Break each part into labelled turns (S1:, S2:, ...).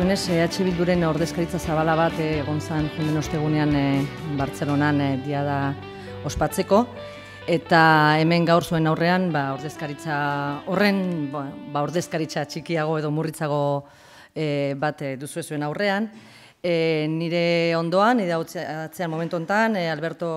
S1: dakizunez, eh, H. Bilduren ordezkaritza zabala bat eh, gontzan jimen ostegunean eh, Bartzelonan eh, diada ospatzeko. Eta hemen gaur zuen aurrean, ba, ordezkaritza horren, ba, ba ordezkaritza txikiago edo murritzago eh, bat eh, duzu zuen aurrean. Eh, nire ondoan, nire hau atzean momentu ontan, eh, Alberto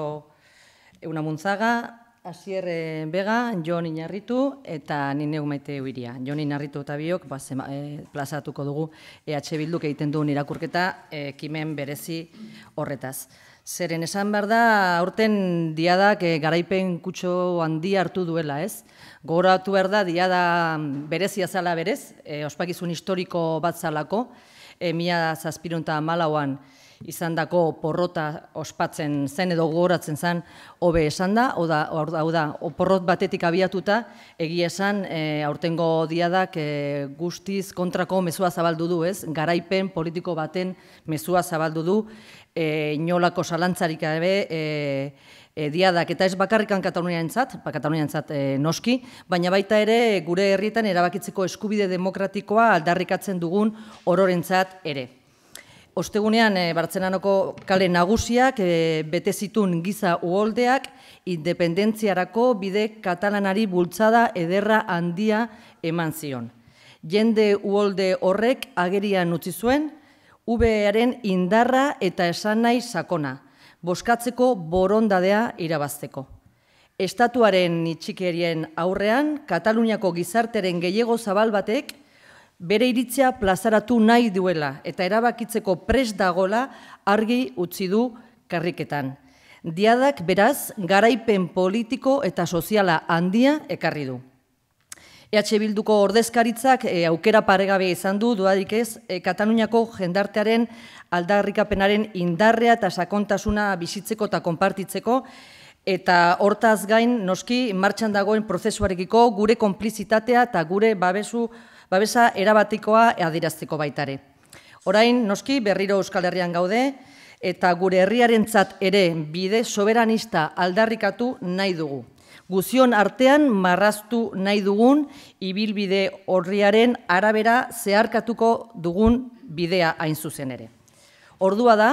S1: Eunamuntzaga, Asier Bega, eh, Jon Inarritu eta ni maite uiria. Jon Inarritu eta biok ba, eh, plazatuko dugu EH Bilduk egiten duen irakurketa eh, ekimen berezi horretaz. Zeren esan behar da, aurten diadak e, garaipen kutxo handi hartu duela, ez? Goratu behar da, diada mm, berezi azala berez, e, ospakizun historiko bat zalako, e, mia zazpiruntan malauan, izandako porrota ospatzen zen edo gogoratzen zen hobe esan da, hau da, porrot batetik abiatuta, egia esan, e, aurtengo diadak e, guztiz kontrako mezua zabaldu du, ez? Garaipen politiko baten mezua zabaldu du, e, inolako salantzarik ere, e, E, diadak eta ez bakarrikan Katalunian entzat, ba, Katalunian e, noski, baina baita ere gure herrietan erabakitzeko eskubide demokratikoa aldarrikatzen dugun ororentzat ere. Ostegunean e, Bartzenanoko kale nagusiak e, eh, bete zitun giza uholdeak independentziarako bide katalanari bultzada ederra handia eman zion. Jende uholde horrek agerian utzi zuen VEaren indarra eta esan nahi sakona, boskatzeko borondadea irabazteko. Estatuaren itxikerien aurrean Kataluniako gizarteren gehiego zabal batek bere iritzia plazaratu nahi duela eta erabakitzeko pres dagola argi utzi du karriketan. Diadak beraz garaipen politiko eta soziala handia ekarri du. EH Bilduko ordezkaritzak e, aukera paregabe izan du, duadik ez, e, Kataluniako jendartearen aldarrikapenaren indarrea eta sakontasuna bizitzeko eta konpartitzeko, eta hortaz gain, noski, martxan dagoen prozesuarekiko gure konplizitatea eta gure babesu babesa erabatikoa adiraztiko baitare. Orain, noski, berriro Euskal Herrian gaude, eta gure herriarentzat ere bide soberanista aldarrikatu nahi dugu. Guzion artean marraztu nahi dugun ibilbide horriaren arabera zeharkatuko dugun bidea hain zuzen ere. Ordua da,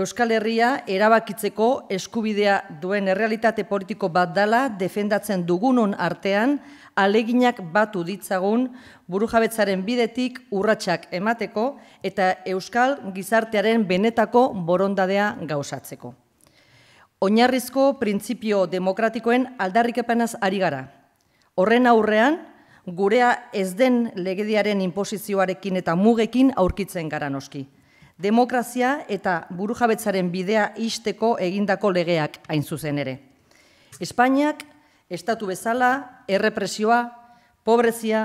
S1: Euskal Herria erabakitzeko eskubidea duen errealitate politiko bat dala defendatzen dugunon artean, aleginak batu ditzagun burujabetzaren bidetik urratsak emateko eta Euskal gizartearen benetako borondadea gauzatzeko. Oinarrizko printzipio demokratikoen aldarrikapenaz ari gara. Horren aurrean, gurea ez den legediaren imposizioarekin eta mugekin aurkitzen gara noski demokrazia eta burujabetzaren bidea isteko egindako legeak hain zuzen ere. Espainiak, estatu bezala, errepresioa, pobrezia,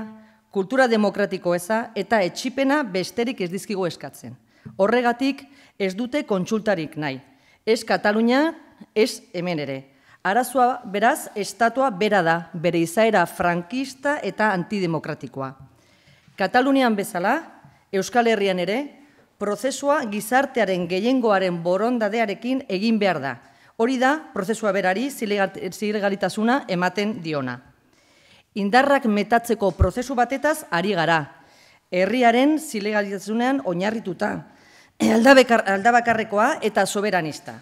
S1: kultura demokratiko eza eta etxipena besterik ez dizkigu eskatzen. Horregatik ez dute kontsultarik nahi. Ez Katalunia, ez hemen ere. Arazoa beraz, estatua bera da, bere izaera frankista eta antidemokratikoa. Katalunian bezala, Euskal Herrian ere, prozesua gizartearen gehiengoaren borondadearekin egin behar da. Hori da, prozesua berari zilegalitasuna ematen diona. Indarrak metatzeko prozesu batetaz ari gara. Herriaren zilegalitasunean oinarrituta. Aldabakarrekoa eta soberanista.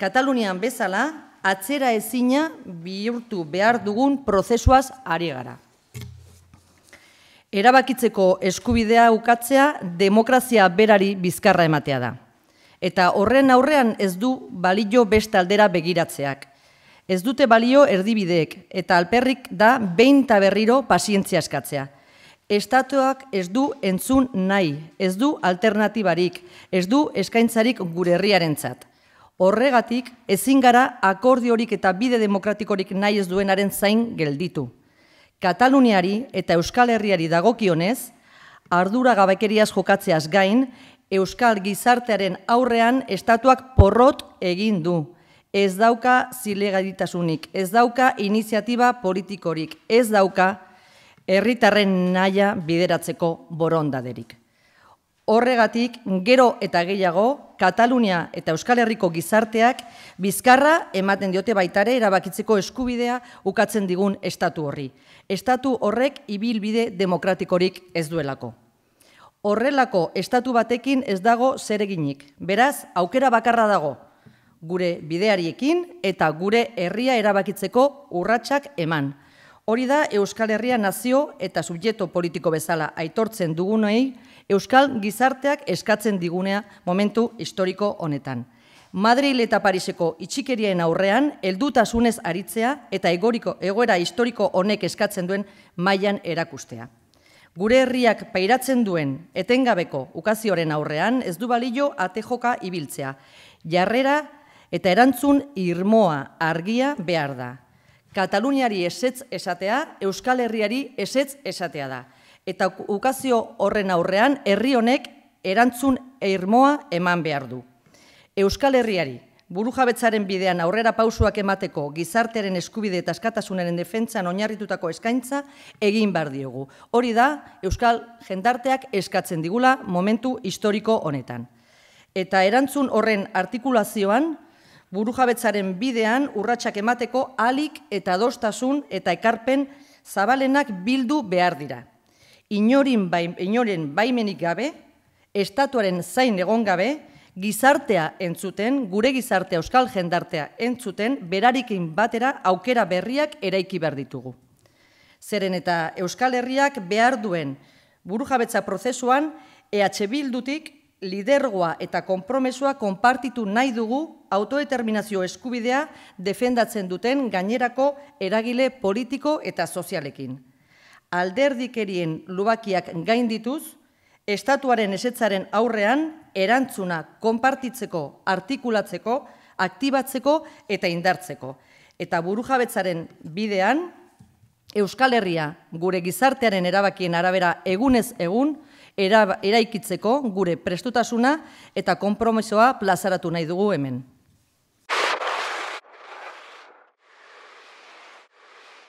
S1: Katalunian bezala, atzera ezina bihurtu behar dugun prozesuaz ari gara. Erabakitzeko eskubidea ukatzea demokrazia berari bizkarra ematea da. Eta horren aurrean ez du balio beste aldera begiratzeak. Ez dute balio erdibideek eta alperrik da behin berriro pasientzia eskatzea. Estatuak ez du entzun nahi, ez du alternatibarik, ez du eskaintzarik gure herriaren Horregatik, ezingara akordiorik eta bide demokratikorik nahi ez duenaren zain gelditu. Kataluniari eta Euskal Herriari dagokionez, ardura gabekeriaz jokatzeaz gain, Euskal Gizartearen aurrean estatuak porrot egin du. Ez dauka zilegaritasunik, ez dauka iniziatiba politikorik, ez dauka herritarren naia bideratzeko borondaderik horregatik gero eta gehiago Katalunia eta Euskal Herriko gizarteak bizkarra ematen diote baitare erabakitzeko eskubidea ukatzen digun estatu horri. Estatu horrek ibilbide demokratikorik ez duelako. Horrelako estatu batekin ez dago zereginik, beraz aukera bakarra dago, gure bideariekin eta gure herria erabakitzeko urratsak eman. Hori da Euskal Herria nazio eta subjeto politiko bezala aitortzen dugunei, Euskal gizarteak eskatzen digunea momentu historiko honetan. Madrid eta Pariseko itxikerien aurrean, eldutasunez aritzea eta egoriko, egoera historiko honek eskatzen duen mailan erakustea. Gure herriak pairatzen duen etengabeko ukazioren aurrean, ez du balio atejoka ibiltzea. Jarrera eta erantzun irmoa argia behar da. Kataluniari esetz esatea, Euskal Herriari esetz esatea da eta ukazio horren aurrean herri honek erantzun eirmoa eman behar du. Euskal Herriari, burujabetzaren bidean aurrera pausuak emateko gizarteren eskubide eta eskatasunaren defentsan oinarritutako eskaintza egin bar diogu. Hori da Euskal jendarteak eskatzen digula momentu historiko honetan. Eta erantzun horren artikulazioan burujabetzaren bidean urratsak emateko alik eta dostasun eta ekarpen zabalenak bildu behar dira inorin bai, inoren baimenik gabe, estatuaren zain egon gabe, gizartea entzuten, gure gizartea euskal jendartea entzuten, berarikin batera aukera berriak eraiki behar ditugu. Zeren eta Euskal Herriak behar duen burujabetza prozesuan, EH Bildutik lidergoa eta konpromesua konpartitu nahi dugu autoeterminazio eskubidea defendatzen duten gainerako eragile politiko eta sozialekin alderdikerien lubakiak gaindituz, estatuaren esetzaren aurrean erantzuna konpartitzeko, artikulatzeko, aktibatzeko eta indartzeko. Eta burujabetzaren bidean, Euskal Herria gure gizartearen erabakien arabera egunez egun, eraikitzeko gure prestutasuna eta konpromesoa plazaratu nahi dugu hemen.